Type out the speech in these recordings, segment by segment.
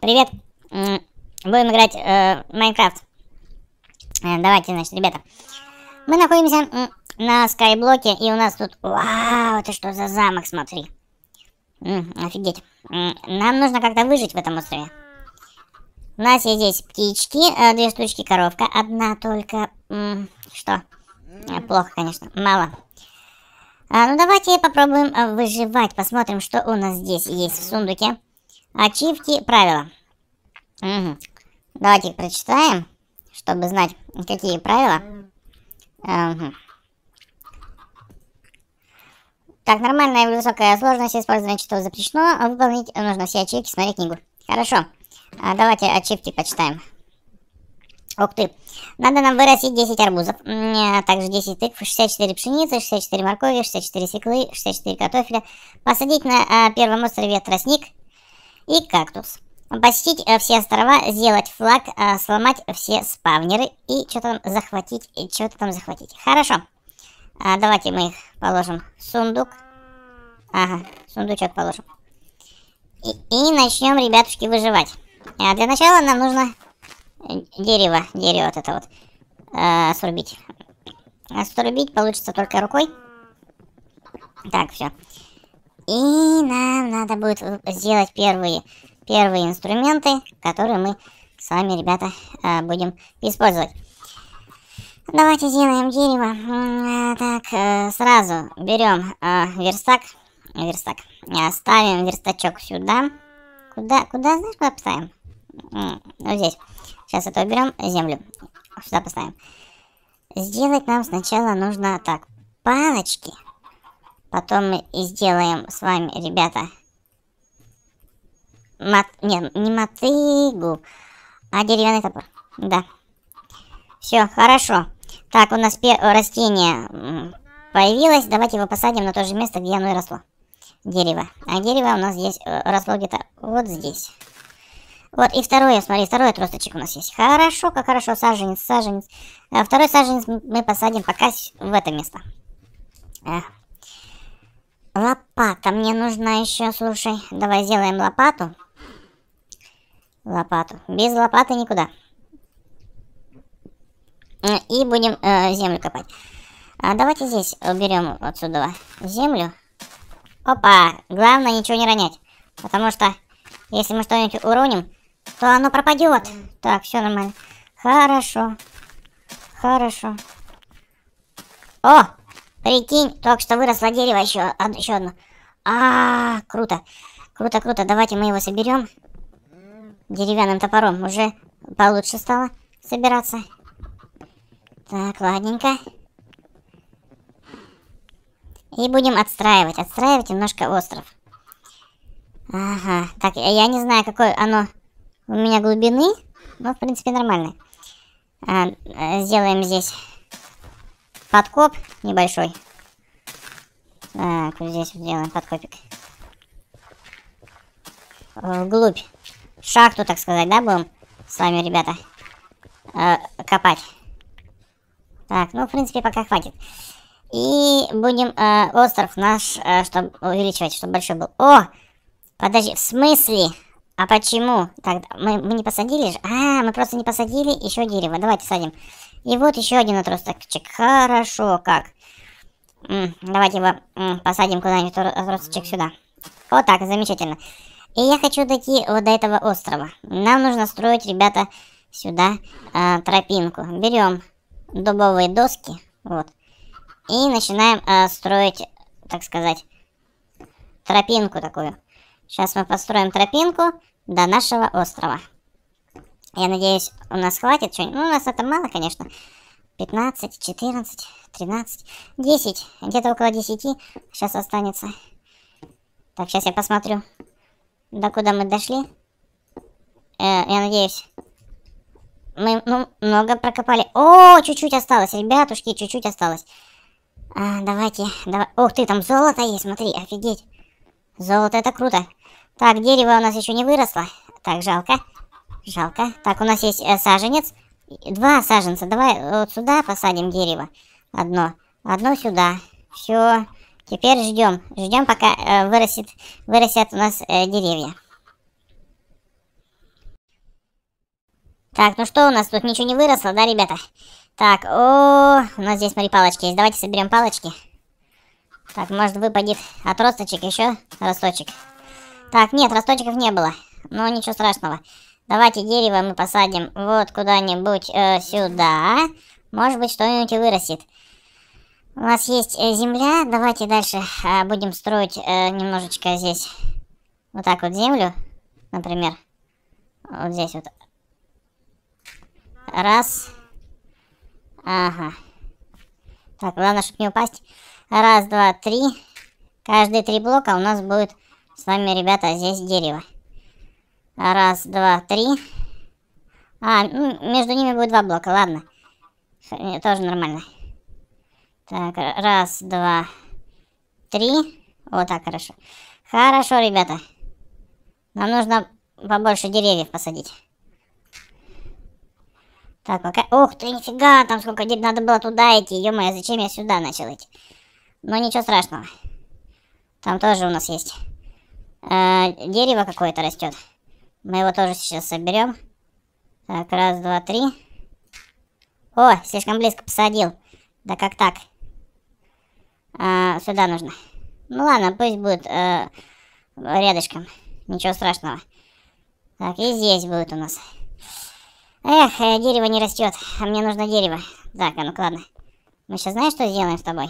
Привет. Будем играть э, Майнкрафт. Э, давайте, значит, ребята. Мы находимся на скайблоке, и у нас тут... Вау, это что за замок, смотри. М, офигеть. М, нам нужно как-то выжить в этом острове. У нас есть здесь птички, э, две штучки коровка, одна только... М, что? Э, плохо, конечно, мало. А, ну, давайте попробуем э, выживать, посмотрим, что у нас здесь есть в сундуке. Ачивки, правила. Угу. Давайте их прочитаем, чтобы знать, какие правила. Угу. Так, нормальная или высокая сложность использования читов запрещено. Выполнить нужно все ачивки, смотреть книгу. Хорошо. А, давайте ачивки почитаем. Ох ты. Надо нам вырастить 10 арбузов, также 10 тыкв, 64 пшеницы, 64 моркови, 64 свеклы, 64 картофеля. Посадить на а, первом острове тростник, и кактус. Посетить э, все острова, сделать флаг, э, сломать все спавнеры и что-то там захватить, и что-то там захватить. Хорошо. А, давайте мы их положим в сундук. Ага, сундучок положим. И, и начнем, ребятушки, выживать. А для начала нам нужно э, дерево, дерево вот это вот, а, срубить. А срубить получится только рукой. Так, все. И нам надо будет сделать первые, первые инструменты, которые мы с вами, ребята, э, будем использовать. Давайте сделаем дерево. Так, э, сразу берем э, верстак. Верстак. Ставим верстачок сюда. Куда, куда, знаешь, куда поставим? Вот здесь. Сейчас это уберем, землю. Сюда поставим. Сделать нам сначала нужно так. Палочки. Потом мы и сделаем с вами, ребята. Мат... Нет, не мотыгу, а деревянный топор. Да. Все, хорошо. Так, у нас растение появилось. Давайте его посадим на то же место, где оно и росло. Дерево. А дерево у нас здесь э, росло где-то вот здесь. Вот, и второе, смотри, второй отросточек у нас есть. Хорошо, как хорошо, саженец, саженец. Э, второй саженец мы посадим пока в это место. Лопата мне нужна еще, слушай. Давай сделаем лопату. Лопату. Без лопаты никуда. Э, и будем э, землю копать. А давайте здесь уберем отсюда землю. Опа! Главное ничего не ронять. Потому что если мы что-нибудь уроним, то оно пропадет. Так, все нормально. Хорошо. Хорошо. О! Прикинь, только что выросло дерево еще, а еще одно. А, -а, а, круто. Круто, круто. Давайте мы его соберем. Деревянным топором уже получше стало собираться. Так, ладненько. И будем отстраивать. Отстраивать немножко остров. Ага. Так, я не знаю, какой оно у меня глубины. Но, в принципе, нормально. А, э, сделаем здесь подкоп небольшой. Так, вот здесь вот делаем подкопик. Вглубь. Э, Шахту, так сказать, да, будем с вами, ребята, э, копать. Так, ну, в принципе, пока хватит. И будем э, остров наш, э, чтобы увеличивать, чтобы большой был. О! Подожди, в смысле? А почему? Так, мы, мы не посадили же? А, мы просто не посадили еще дерево. Давайте садим. И вот еще один отросточек. Хорошо, как. Давайте его посадим куда-нибудь отросточек сюда. Вот так, замечательно. И я хочу дойти вот до этого острова. Нам нужно строить, ребята, сюда э, тропинку. Берем дубовые доски, вот, и начинаем э, строить, так сказать, тропинку такую. Сейчас мы построим тропинку до нашего острова. Я надеюсь, у нас хватит что-нибудь. Ну, у нас это мало, конечно. 15, 14, 13, 10. Где-то около 10 сейчас останется. Так, сейчас я посмотрю, до куда мы дошли. Э, я надеюсь. Мы ну, много прокопали. О, чуть-чуть осталось, ребятушки, чуть-чуть осталось. А, давайте, давай. Ух ты, там золото есть, смотри, офигеть. Золото это круто. Так, дерево у нас еще не выросло. Так, жалко. Жалко. Так, у нас есть э, саженец. Два саженца. Давай вот сюда посадим дерево. Одно. Одно сюда. Все. Теперь ждем. Ждем, пока э, вырастет, вырастят у нас э, деревья. Так, ну что у нас тут? Ничего не выросло, да, ребята? Так, о, у нас здесь, смотри, палочки есть. Давайте соберем палочки. Так, может выпадет от росточек еще росточек. Так, нет, росточков не было. Но ничего страшного. Давайте дерево мы посадим вот куда-нибудь э, сюда. Может быть, что-нибудь и вырастет. У нас есть э, земля. Давайте дальше э, будем строить э, немножечко здесь. Вот так вот землю, например. Вот здесь вот. Раз. Ага. Так, главное, чтобы не упасть. Раз, два, три. Каждые три блока у нас будет с вами, ребята, здесь дерево. Раз, два, три. А, между ними будет два блока, ладно. Тоже нормально. Так, раз, два, три. Вот так, хорошо. Хорошо, ребята. Нам нужно побольше деревьев посадить. Так, пока... Ух ты, нифига, там сколько деревьев. Надо было туда идти. Ё-моё, зачем я сюда начал идти? Но ну, ничего страшного. Там тоже у нас есть. Э, дерево какое-то растет. Мы его тоже сейчас соберем. Так, раз, два, три. О, слишком близко посадил. Да как так? А, сюда нужно. Ну ладно, пусть будет э, рядышком. Ничего страшного. Так, и здесь будет у нас. Эх, э, дерево не растет. А мне нужно дерево. Так, а ну ладно. Мы сейчас знаешь, что сделаем с тобой?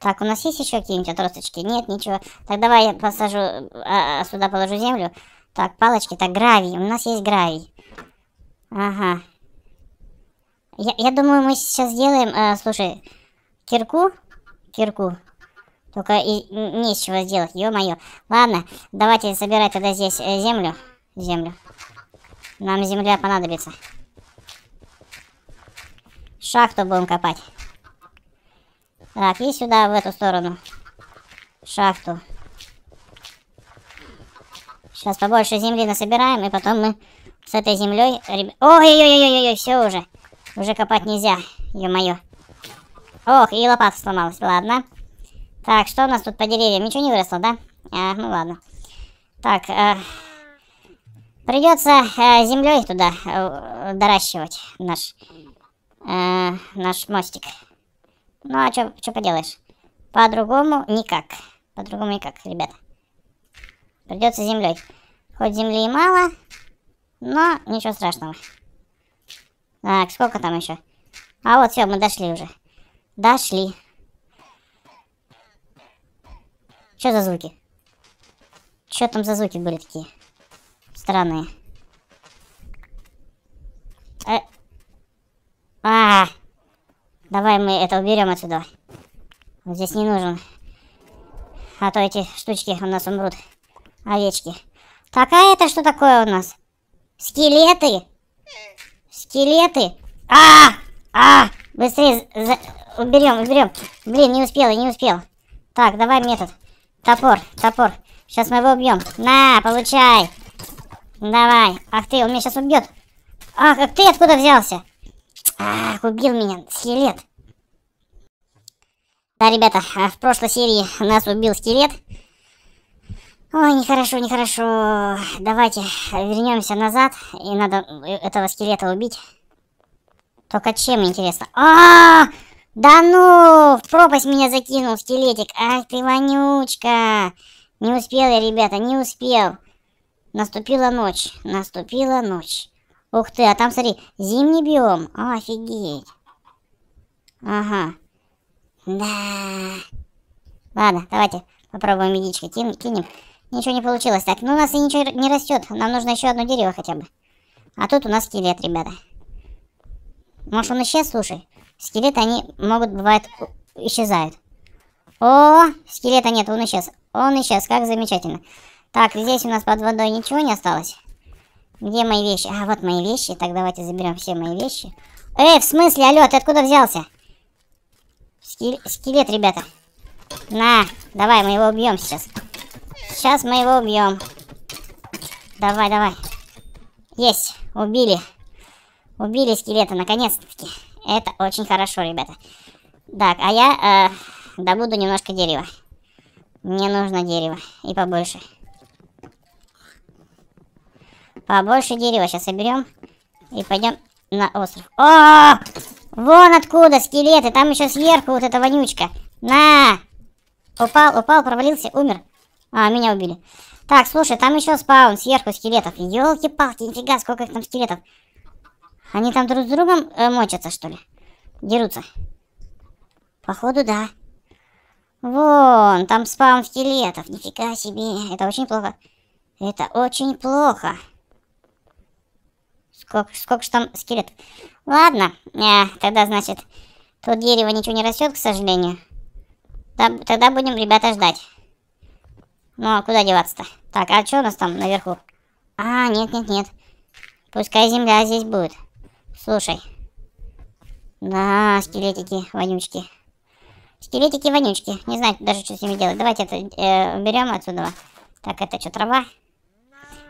Так, у нас есть еще какие-нибудь отросточки? Нет, ничего. Так, давай я посажу, а, сюда положу землю. Так, палочки так гравий. У нас есть гравий. Ага. Я, я думаю, мы сейчас сделаем... Э, слушай, кирку? Кирку. Только и, нечего сделать, ё-моё. Ладно, давайте собирать тогда здесь э, землю. Землю. Нам земля понадобится. Шахту будем копать. Так, и сюда, в эту сторону. Шахту. Сейчас побольше земли насобираем, и потом мы с этой землей... Ой-ой-ой-ой-ой, все уже. Уже копать нельзя, ё-моё. Ох, и лопата сломалась, ладно. Так, что у нас тут по деревьям? Ничего не выросло, да? А, ну ладно. Так, э, придется э, землей туда э, доращивать наш, э, наш мостик. Ну а что поделаешь? По-другому никак. По-другому никак, ребята. Придется землей. Хоть земли и мало, но ничего страшного. Так, сколько там еще? А вот все, мы дошли уже. Дошли. Что за звуки? Что там за звуки были такие? Странные. Э... А, -а, а, давай мы это уберем отсюда. здесь не нужен. А то эти штучки у нас умрут. Овечки. Какая это что такое у нас? Скелеты? Скелеты? А! А! Быстрее за... уберем, уберем. Блин, не успела, не успел. Так, давай метод. Топор, топор. Сейчас мы его убьем. На, получай. Давай. Ах ты, он меня сейчас убьет. Ах, а ты откуда взялся? Ах, убил меня. Скелет. Да, ребята, а в прошлой серии нас убил скелет. Ой, нехорошо, нехорошо. Давайте вернемся назад. И надо э, этого скелета убить. Только чем, интересно? А, -а, -а! Да ну! В пропасть меня закинул скелетик. Ах ты вонючка! Не успел я, ребята, не успел. Наступила ночь. Наступила ночь. Ух ты, а там, смотри, зимний биом. Офигеть. Ага. Да. Ладно, давайте попробуем медичкой кинем. Ничего не получилось так. Ну, у нас и ничего не растет. Нам нужно еще одно дерево хотя бы. А тут у нас скелет, ребята. Может, он исчез? Слушай, скелеты, они могут, бывает, исчезают. О, скелета нет, он исчез. Он исчез, как замечательно. Так, здесь у нас под водой ничего не осталось. Где мои вещи? А, вот мои вещи. Так, давайте заберем все мои вещи. Эй, в смысле, алло, ты откуда взялся? Скелет, скелет ребята. На, давай, мы его убьем сейчас. Сейчас мы его убьем. Давай, давай. Есть, убили. Убили скелета, наконец-таки. Это очень хорошо, ребята. Так, а я э, добуду немножко дерева. Мне нужно дерево. И побольше. Побольше дерева сейчас соберем. И пойдем на остров. О! Вон откуда скелеты. Там еще сверху вот эта вонючка. На! Упал, упал, провалился, умер. А, меня убили. Так, слушай, там еще спаун сверху скелетов. Елки-палки, нифига, сколько их там скелетов. Они там друг с другом э, мочатся, что ли? Дерутся. Походу, да. Вон, там спаун скелетов. Нифига себе. Это очень плохо. Это очень плохо. Сколько, сколько же там скелетов? Ладно. Э, тогда, значит, тут дерево ничего не растет, к сожалению. Тогда будем, ребята, ждать. Ну, а куда деваться-то? Так, а что у нас там наверху? А, нет-нет-нет. Пускай земля здесь будет. Слушай. Да, скелетики, вонючки. Скелетики, вонючки. Не знаю даже, что с ними делать. Давайте это э, уберем отсюда. Так, это что, трава?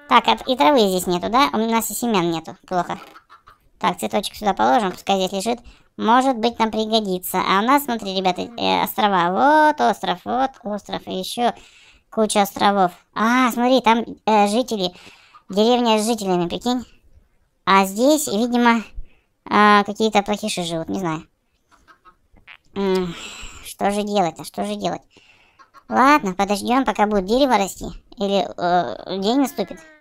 Так, а и травы здесь нету, да? У нас и семян нету. Плохо. Так, цветочек сюда положим, пускай здесь лежит. Может быть, нам пригодится. А у нас, смотри, ребята, э, острова. Вот остров, вот остров. И еще Куча островов. А, смотри, там э, жители. Деревня с жителями, прикинь. А здесь, видимо, э, какие-то плохиши живут, не знаю. М -м, что же делать-то, что же делать? Ладно, подождем, пока будет дерево расти. Или э, день наступит.